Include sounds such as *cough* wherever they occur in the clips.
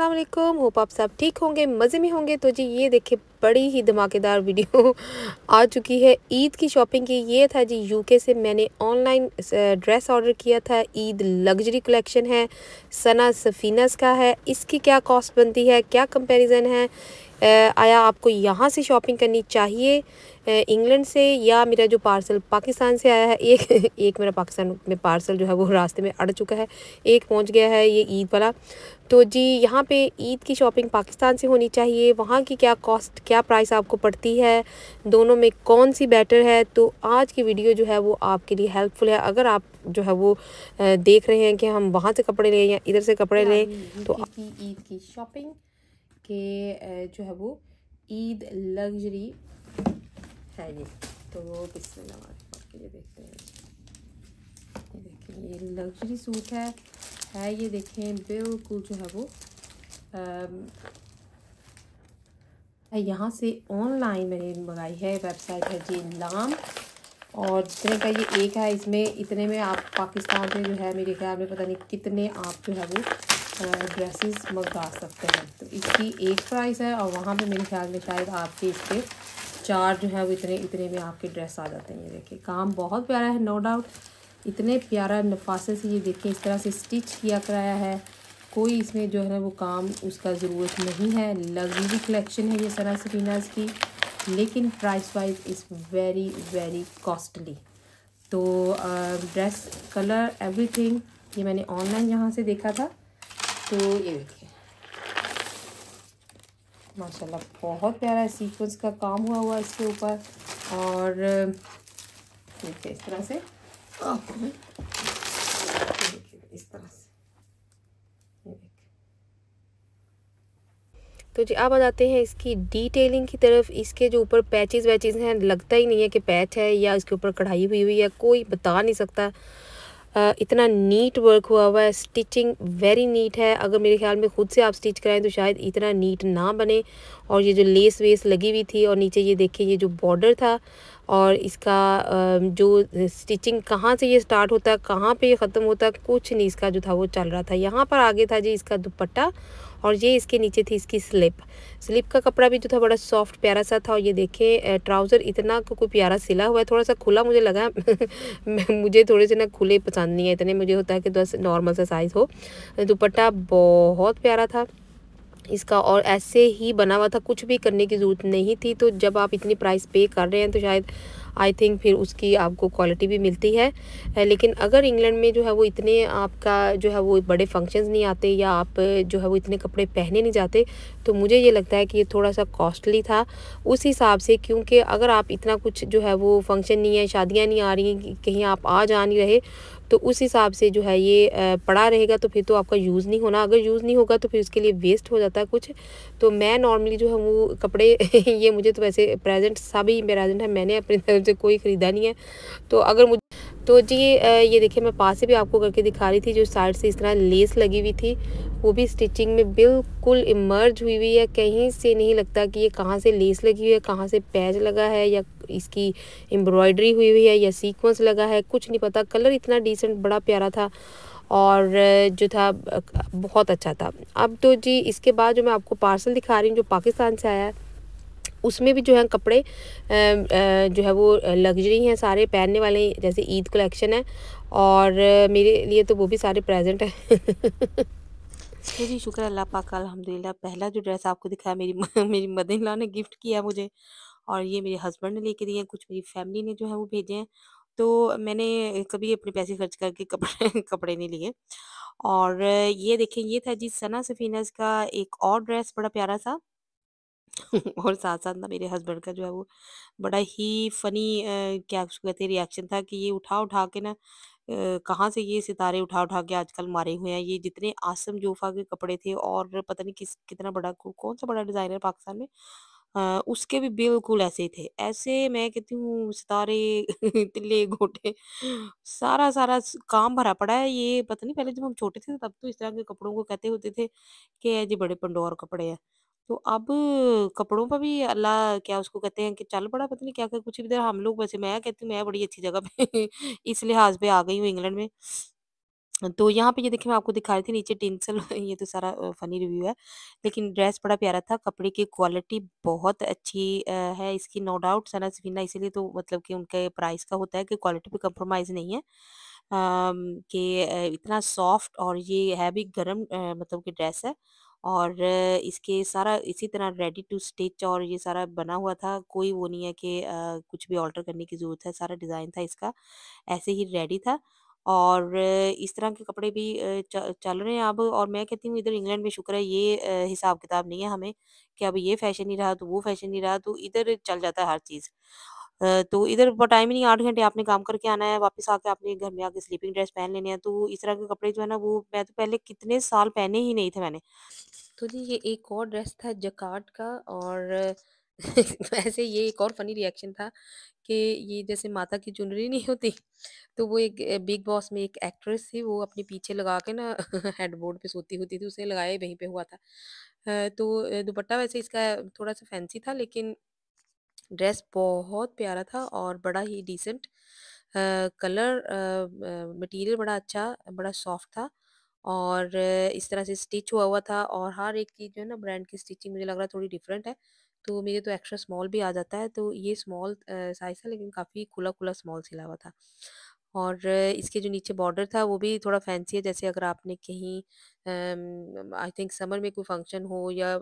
अस्सलाम वालेकुम होप आप सब ठीक होंगे मज़े में होंगे तो जी ये देखिए बड़ी ही धमाकेदार वीडियो *laughs* आ चुकी है ईद की शॉपिंग की ये था जी यूके से मैंने ऑनलाइन ड्रेस ऑर्डर किया था ईद लग्जरी कलेक्शन है सना सफीनस का है इसकी क्या कॉस्ट बनती है क्या कंपैरिजन है आया आपको यहाँ से शॉपिंग करनी चाहिए इंग्लैंड से या मेरा जो पार्सल पाकिस्तान से आया है एक *laughs* एक मेरा पाकिस्तान में पार्सल जो है वो रास्ते में अड़ चुका है एक पहुँच गया है ये ईद वाला तो जी यहाँ पे ईद की शॉपिंग पाकिस्तान से होनी चाहिए वहाँ की क्या कॉस्ट क्या प्राइस आपको पड़ती है दोनों में कौन सी बेटर है तो आज की वीडियो जो है वो आपके लिए हेल्पफुल है अगर आप जो है वो देख रहे हैं कि हम वहाँ से कपड़े लें या इधर से कपड़े लें तो ईद की शॉपिंग के जो है वो ईद लग्जरी है ये तो वो देखते हैं ये लग्जरी सूट है है ये देखें बिल्कुल जो है वो यहाँ से ऑनलाइन मैंने मंगाई है वेबसाइट है जी लाम और जितने का ये एक है इसमें इतने में आप पाकिस्तान में जो है मेरे ख्याल में पता नहीं कितने आप जो है वो ड्रेसेस मंगा सकते हैं तो इसकी एक प्राइस है और वहाँ पे मेरे ख्याल में शायद आपके इसके चार जो है वो इतने इतने में आपके ड्रेस आ जाते हैं ये देखिए काम बहुत प्यारा है नो डाउट इतने प्यारा नफासे से ये देखें इस तरह से स्टिच किया कराया है कोई इसमें जो है ना वो काम उसका ज़रूरत नहीं है लग्जरी कलेक्शन है ये सना सफीनाज की लेकिन price wise is very very costly तो ड्रेस कलर एवरीथिंग ये मैंने ऑनलाइन यहाँ से देखा था तो ये देखिए माशाल्लाह बहुत प्यारा सीक्वेंस का काम हुआ हुआ इसके ऊपर और देखिए इस तरह से इस तरह से तो जी अब आ जाते हैं इसकी डिटेलिंग की तरफ इसके जो ऊपर पैचेस वैचेज हैं लगता ही नहीं है कि पैच है या इसके ऊपर कढ़ाई हुई हुई है कोई बता नहीं सकता इतना नीट वर्क हुआ हुआ है स्टिचिंग वेरी नीट है अगर मेरे ख्याल में ख़ुद से आप स्टिच कराएं तो शायद इतना नीट ना बने और ये जो लेस वेस लगी हुई थी और नीचे ये देखिए ये जो बॉर्डर था और इसका जो स्टिचिंग कहाँ से ये स्टार्ट होता है कहाँ पर ये ख़त्म होता कुछ नहीं इसका जो था वो चल रहा था यहाँ पर आगे था जी इसका दुपट्टा और ये इसके नीचे थी इसकी स्लिप स्लिप का कपड़ा भी जो था बड़ा सॉफ्ट प्यारा सा था और ये देखे ट्राउज़र इतना कोई प्यारा सिला हुआ है थोड़ा सा खुला मुझे लगा *laughs* मुझे थोड़े से ना खुले पसंद नहीं है इतने मुझे होता है कि बस नॉर्मल सा साइज़ हो दुपट्टा बहुत प्यारा था इसका और ऐसे ही बना हुआ था कुछ भी करने की ज़रूरत नहीं थी तो जब आप इतनी प्राइस पे कर रहे हैं तो शायद आई थिंक फिर उसकी आपको क्वालिटी भी मिलती है लेकिन अगर इंग्लैंड में जो है वो इतने आपका जो है वो बड़े फंक्शंस नहीं आते या आप जो है वो इतने कपड़े पहने नहीं जाते तो मुझे ये लगता है कि ये थोड़ा सा कॉस्टली था उस हिसाब से क्योंकि अगर आप इतना कुछ जो है वो फंक्शन नहीं है शादियाँ नहीं आ रही कहीं आप आ जा नहीं रहे तो उस हिसाब से जो है ये पड़ा रहेगा तो फिर तो आपका यूज़ नहीं होना अगर यूज़ नहीं होगा तो फिर उसके लिए वेस्ट हो जाता है कुछ तो मैं नॉर्मली जो है वो कपड़े *laughs* ये मुझे तो वैसे प्रेजेंट सब ही प्रेजेंट है मैंने अपनी तरफ से कोई ख़रीदा नहीं है तो अगर मुझे तो जी ये देखिए मैं पास से भी आपको करके दिखा रही थी जो साइड से इस तरह लेस लगी हुई थी वो भी स्टिचिंग में बिल्कुल इमर्ज हुई हुई है कहीं से नहीं लगता कि ये कहाँ से लेस लगी हुई है कहाँ से पैच लगा है या इसकी एम्ब्रॉयडरी हुई हुई है या सीक्वेंस लगा है कुछ नहीं पता कलर इतना डिसेंट बड़ा प्यारा था और जो था बहुत अच्छा था अब तो जी इसके बाद जो मैं आपको पार्सल दिखा रही हूँ जो पाकिस्तान से आया है उसमें भी जो है कपड़े जो है वो लग्जरी हैं सारे पहनने वाले जैसे ईद कलेक्शन है और मेरे लिए तो वो भी सारे प्रेजेंट हैं जी जी शुक्र अल्लाह पाक अलहमदिल्ला पहला जो ड्रेस आपको दिखाया मेरी मेरी मदिन ला ने गिफ्ट किया मुझे और ये मेरे हस्बैंड ने लेके दिए हैं कुछ मेरी फैमिली ने जो है वो भेजे हैं तो मैंने कभी अपने पैसे खर्च करके कपड़े *laughs* कपड़े नहीं लिए और ये देखें ये था जी सना सफीनस का एक और ड्रेस बड़ा प्यारा सा *laughs* और साथ साथ ना मेरे हस्बैंड का जो है वो बड़ा ही फनी क्या उसको कहते हैं रिएक्शन था कि ये उठा उठा के ना कहाँ से ये सितारे उठा उठा के आजकल मारे हुए हैं ये जितने आसम जोफा के कपड़े थे और पता नहीं किस कितना बड़ा कौन सा बड़ा डिज़ाइनर पाकिस्तान में उसके भी बिल्कुल ऐसे ही थे। ऐसे मैं कहती हूँ सितारे, *laughs* तिले घोटे सारा सारा काम भरा पड़ा है। ये पता नहीं पहले जब हम छोटे थे तब तो इस तरह के कपड़ों को कहते होते थे कि ये जी बड़े पंडोर कपड़े हैं। तो अब कपड़ों पर भी अल्लाह क्या उसको कहते हैं कि चल पड़ा पता नहीं क्या-क्या कुछ इधर हम लोग वैसे मैं कहती हूँ मैं बड़ी अच्छी जगह पे *laughs* इस लिहाज़ पे आ गई हूँ इंग्लैंड में। तो यहाँ पे ये देखिए मैं आपको दिखा रही थी नीचे टिंसल *laughs* ये तो सारा फनी रिव्यू है लेकिन ड्रेस बड़ा प्यारा था कपड़े की क्वालिटी बहुत अच्छी है इसकी नो डाउट सना सफीना इसीलिए तो मतलब कि उनके प्राइस का होता है कि क्वालिटी पे कंप्रोमाइज़ नहीं है कि इतना सॉफ्ट और ये है भी गर्म मतलब कि ड्रेस है और इसके सारा इसी तरह रेडी टू स्टिच और ये सारा बना हुआ था कोई वो नहीं है कि कुछ भी ऑल्टर करने की ज़रूरत है सारा डिज़ाइन था इसका ऐसे ही रेडी था और इस तरह के कपड़े भी चल रहे हैं अब और मैं कहती हूँ इधर इंग्लैंड में शुक्र है ये हिसाब-किताब नहीं है हमें, कि अब ये फ़ैशन नहीं रहा तो वो फ़ैशन नहीं रहा तो इधर चल जाता है हर चीज़। तो इधर ब टाइम ही नहीं आठ घंटे आपने काम करके आना है, वापस आके आपने घर में आके स्लीपिंग ड्रेस पहन लेने हैं, तो इस तरह के कपड़े जो है ना वो मैं तो पहले कितने साल पहने ही नहीं थे मैंने। तो जी ये एक और ड्रेस था जकार्ड का और *laughs* वैसे ये एक और फनी रिएक्शन था कि ये जैसे माता की चुनरी नहीं होती तो वो एक बिग बॉस में एक एक्ट्रेस थी वो अपने पीछे लगा के ना *laughs* हेडबोर्ड पे सोती होती थी उसे लगाया वहीं पे हुआ था तो दुपट्टा वैसे इसका थोड़ा सा फैंसी था लेकिन ड्रेस बहुत प्यारा था और बड़ा ही डिसेंट कलर मटेरियल बड़ा अच्छा बड़ा सॉफ्ट था और इस तरह से स्टिच हुआ हुआ था और हर एक चीज़ जो है ना ब्रांड की स्टिचिंग मुझे लग रहा थोड़ी डिफरेंट है तो मेरे तो एक्स्ट्रा स्मॉल भी आ जाता है तो ये स्मॉल साइज़ था लेकिन काफ़ी खुला खुला स्मॉल सिला हुआ था और इसके जो नीचे बॉर्डर था वो भी थोड़ा फैंसी है जैसे अगर आपने कहीं आई थिंक समर में कोई फंक्शन हो या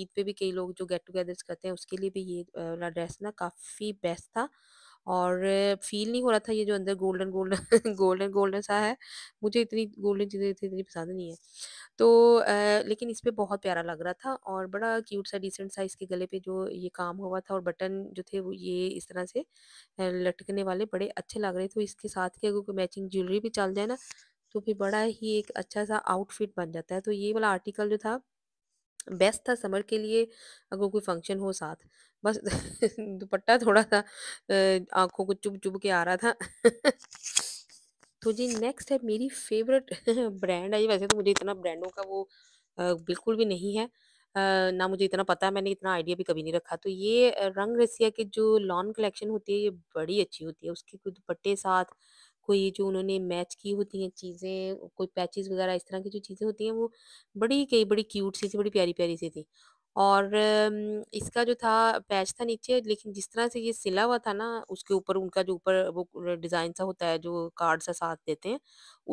ईद पे भी कई लोग जो गेट टुगेदर्स करते हैं उसके लिए भी ये वाला ड्रेस ना काफ़ी बेस्ट था और फील नहीं हो रहा था ये जो अंदर गोल्डन गोल्डन *laughs* गोल्डन गोल्डन सा है मुझे इतनी गोल्डन चीज़ें इतनी इतनी पसंद नहीं है तो आ, लेकिन इस पर बहुत प्यारा लग रहा था और बड़ा क्यूट सा डिसेंट सा इसके गले पे जो ये काम हुआ था और बटन जो थे वो ये इस तरह से लटकने वाले बड़े अच्छे लग रहे थे इसके साथ के अगर कोई मैचिंग ज्वेलरी भी चल जाए ना तो फिर बड़ा ही एक अच्छा सा आउटफिट बन जाता है तो ये वाला आर्टिकल जो था बेस्ट था समर के लिए अगर कोई फंक्शन हो साथ बस *laughs* दुपट्टा थोड़ा सा आंखों को चुभ चुभ के आ रहा था तो जी नेक्स्ट है मेरी फेवरेट ब्रांड *laughs* है ये वैसे तो मुझे इतना ब्रांडों का वो बिल्कुल भी नहीं है ना मुझे इतना पता है मैंने इतना आइडिया भी कभी नहीं रखा तो ये रंग रसिया की जो लॉन कलेक्शन होती है ये बड़ी अच्छी होती है उसके कोई दुपट्टे साथ कोई जो उन्होंने मैच की होती हैं चीज़ें कोई पैचेस वगैरह इस तरह की जो चीज़ें होती हैं वो बड़ी कई बड़ी क्यूट सी थी बड़ी प्यारी प्यारी सी थी और इसका जो था पैच था नीचे लेकिन जिस तरह से ये सिला हुआ था ना उसके ऊपर उनका जो ऊपर वो डिज़ाइन सा होता है जो कार्ड सा साथ देते हैं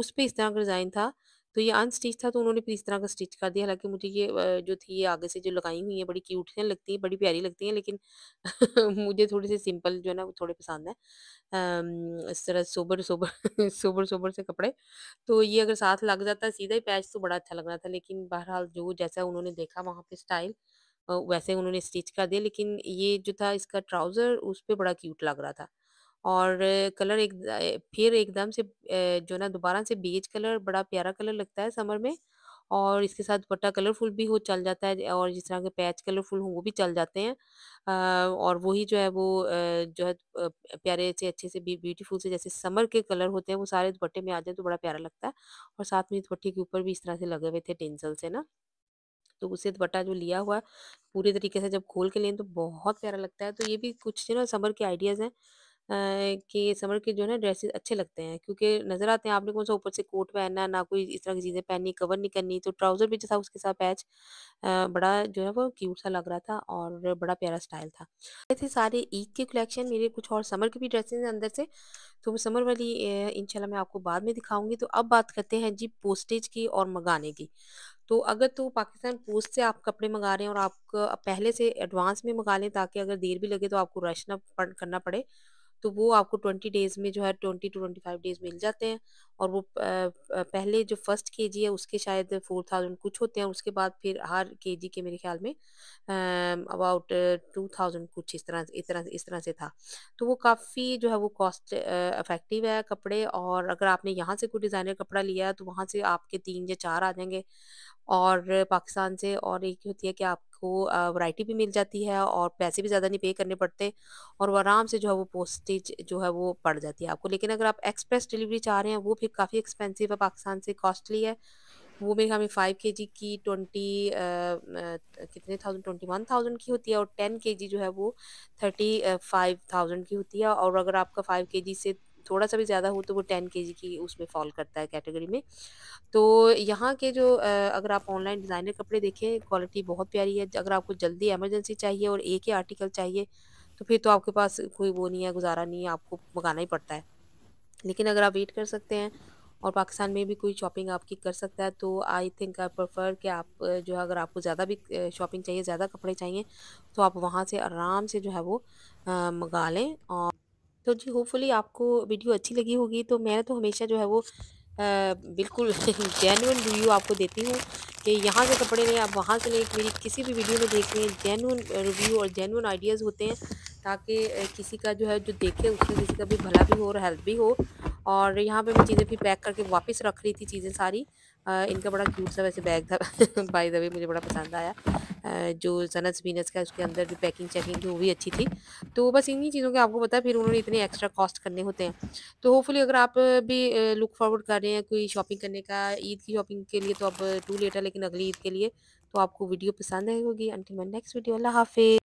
उस पर इस तरह का डिज़ाइन था तो ये अनस्टिच था तो उन्होंने फिर इस तरह का स्टिच कर दिया हालांकि मुझे ये जो थी ये आगे से जो लगाई हुई है बड़ी क्यूट हैं लगती है बड़ी प्यारी लगती है लेकिन *laughs* मुझे थोड़ी से सिंपल जो है ना वो थोड़े पसंद है इस तरह सोबर सोबर *laughs* सोबर सोबर से कपड़े तो ये अगर साथ लग जाता सीधा ही पैच तो बड़ा अच्छा लग रहा था लेकिन बहरहाल जो जैसा उन्होंने देखा वहाँ पे स्टाइल वैसे उन्होंने स्टिच कर दिया लेकिन ये जो था इसका ट्राउज़र उस पर बड़ा क्यूट लग रहा था और कलर एक फिर एकदम से जो ना दोबारा से बेज कलर बड़ा प्यारा कलर लगता है समर में और इसके साथ दुपट्टा कलरफुल भी हो चल जाता है और जिस तरह के पैच कलरफुल हों वो भी चल जाते हैं और वही जो है वो जो है प्यारे से अच्छे से ब्यूटीफुल से जैसे समर के कलर होते हैं वो सारे दुपट्टे में आ जाए तो बड़ा प्यारा लगता है और साथ में दुपट्टे के ऊपर भी इस तरह से लगे हुए थे टेंसल से ना तो उसे दुपट्टा जो लिया हुआ पूरे तरीके से जब खोल के लें तो बहुत प्यारा लगता है तो ये भी कुछ ना समर के आइडियाज़ हैं कि समर के जो है ना ड्रेसेस अच्छे लगते हैं क्योंकि नज़र आते हैं आपने कौन सा ऊपर से कोट पहनना ना कोई इस तरह की चीज़ें पहननी कवर नहीं करनी तो ट्राउज़र भी जैसा उसके साथ पैच बड़ा जो है वो क्यूट सा लग रहा था और बड़ा प्यारा स्टाइल था ऐसे सारे ईद के कलेक्शन मेरे कुछ और समर के भी ड्रेसेस अंदर से तो समर वाली इनशाला मैं आपको बाद में दिखाऊंगी तो अब बात करते हैं जी पोस्टेज की और मंगाने की तो अगर तो पाकिस्तान पोस्ट से आप कपड़े मंगा रहे हैं और आप पहले से एडवांस में मंगा लें ताकि अगर देर भी लगे तो आपको रश ना करना पड़े तो वो आपको ट्वेंटी डेज़ में जो है twenty two twenty five days मिल जाते हैं और वो पहले जो फर्स्ट के जी है उसके शायद फोर थाउजेंड कुछ होते हैं उसके बाद फिर हर के जी के मेरे ख्याल में अबाउट टू थाउजेंड कुछ इस तरह इस तरह इस तरह से था तो वो काफ़ी जो है वो कॉस्ट इफेक्टिव है कपड़े और अगर आपने यहाँ से कोई डिज़ाइनर कपड़ा लिया तो वहाँ से आपके तीन या चार आ जाएंगे और पाकिस्तान से और एक होती है कि आप आपको वैरायटी भी मिल जाती है और पैसे भी ज़्यादा नहीं पे करने पड़ते और वो आराम से जो है वो पोस्टेज जो है वो पड़ जाती है आपको लेकिन अगर आप एक्सप्रेस डिलीवरी चाह रहे हैं वो फिर काफ़ी एक्सपेंसिव है पाकिस्तान से कॉस्टली है वो मेरे हमें फाइव के जी की ट्वेंटी कितने थाउजेंड ट्वेंटी वन थाउजेंड की होती है और टेन के जी जो है वो थर्टी फाइव थाउजेंड की होती है और अगर आपका फाइव के जी से थोड़ा सा भी ज़्यादा हो तो वो टेन के की उसमें फॉल करता है कैटेगरी में तो यहाँ के जो अगर आप ऑनलाइन डिज़ाइनर कपड़े देखें क्वालिटी बहुत प्यारी है अगर आपको जल्दी एमरजेंसी चाहिए और एक ही आर्टिकल चाहिए तो फिर तो आपके पास कोई वो नहीं है गुजारा नहीं है आपको मंगाना ही पड़ता है लेकिन अगर आप वेट कर सकते हैं और पाकिस्तान में भी कोई शॉपिंग आपकी कर सकता है तो आई थिंक आई प्रेफर कि आप जो है अगर आपको ज़्यादा भी शॉपिंग चाहिए ज़्यादा कपड़े चाहिए तो आप वहाँ से आराम से जो है वो मंगा लें और तो जी होपफुली आपको वीडियो अच्छी लगी होगी तो मैं तो हमेशा जो है वो आ, बिल्कुल जेनुअन *laughs* रिव्यू आपको देती हूँ कि यहाँ के कपड़े लें आप वहाँ से लें मेरी किसी भी वीडियो में देख लें जेनुअन रिव्यू और जेनुअन आइडियाज़ होते हैं ताकि किसी का जो है जो देखे उसमें किसी का भी भला भी हो और हेल्प भी हो और यहाँ पे मैं चीज़ें फिर पैक करके वापस रख रही थी चीज़ें सारी इनका बड़ा क्यूट सा वैसे बैग था बाय द वे मुझे बड़ा पसंद आया जो सनस बीनस का उसके अंदर जो पैकिंग चैकिंग थी वो भी अच्छी थी तो बस इन्हीं चीज़ों के आपको पता है फिर उन्होंने इतने एक्स्ट्रा कॉस्ट करने होते हैं तो होपफुली अगर आप भी लुक फॉरवर्ड कर रहे हैं कोई शॉपिंग करने का ईद की शॉपिंग के लिए तो अब टू लेट है लेकिन अगली ईद के लिए तो आपको वीडियो पसंद आएगी होगी अंटिल मैं नेक्स्ट वीडियो अल्लाह हाफिज़